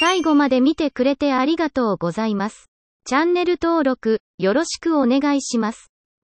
最後まで見てくれてありがとうございます。チャンネル登録、よろしくお願いします。